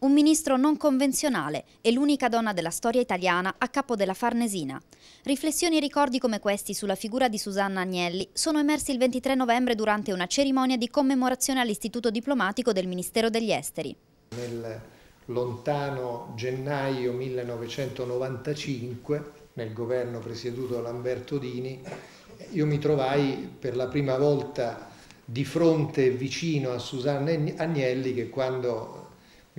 Un ministro non convenzionale e l'unica donna della storia italiana a capo della Farnesina. Riflessioni e ricordi come questi sulla figura di Susanna Agnelli sono emersi il 23 novembre durante una cerimonia di commemorazione all'Istituto Diplomatico del Ministero degli Esteri. Nel lontano gennaio 1995, nel governo presieduto da Lamberto Dini, io mi trovai per la prima volta di fronte vicino a Susanna Agnelli che quando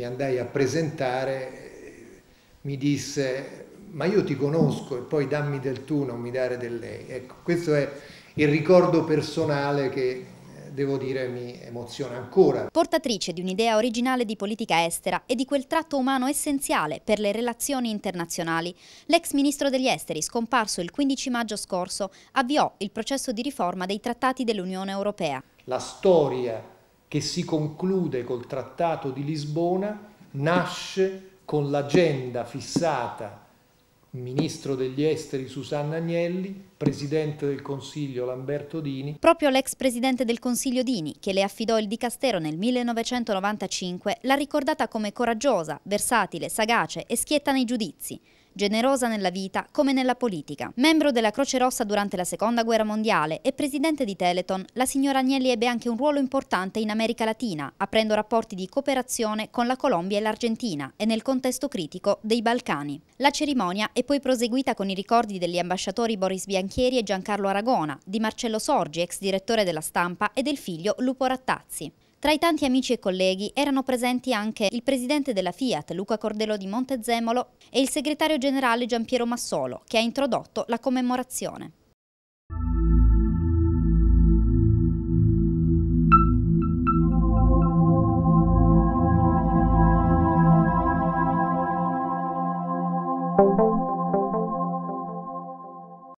mi andai a presentare, mi disse ma io ti conosco e poi dammi del tu, non mi dare del lei. Ecco, questo è il ricordo personale che eh, devo dire mi emoziona ancora. Portatrice di un'idea originale di politica estera e di quel tratto umano essenziale per le relazioni internazionali, l'ex ministro degli esteri, scomparso il 15 maggio scorso, avviò il processo di riforma dei trattati dell'Unione Europea. La storia che si conclude col Trattato di Lisbona nasce con l'agenda fissata ministro degli esteri Susanna Agnelli, presidente del Consiglio Lamberto Dini. Proprio l'ex presidente del Consiglio Dini, che le affidò il dicastero nel 1995, l'ha ricordata come coraggiosa, versatile, sagace e schietta nei giudizi generosa nella vita come nella politica. Membro della Croce Rossa durante la Seconda Guerra Mondiale e presidente di Teleton, la signora Agnelli ebbe anche un ruolo importante in America Latina, aprendo rapporti di cooperazione con la Colombia e l'Argentina e nel contesto critico dei Balcani. La cerimonia è poi proseguita con i ricordi degli ambasciatori Boris Bianchieri e Giancarlo Aragona, di Marcello Sorgi, ex direttore della stampa, e del figlio Lupo Rattazzi. Tra i tanti amici e colleghi erano presenti anche il presidente della Fiat, Luca Cordelò di Montezemolo, e il segretario generale Giampiero Massolo, che ha introdotto la commemorazione.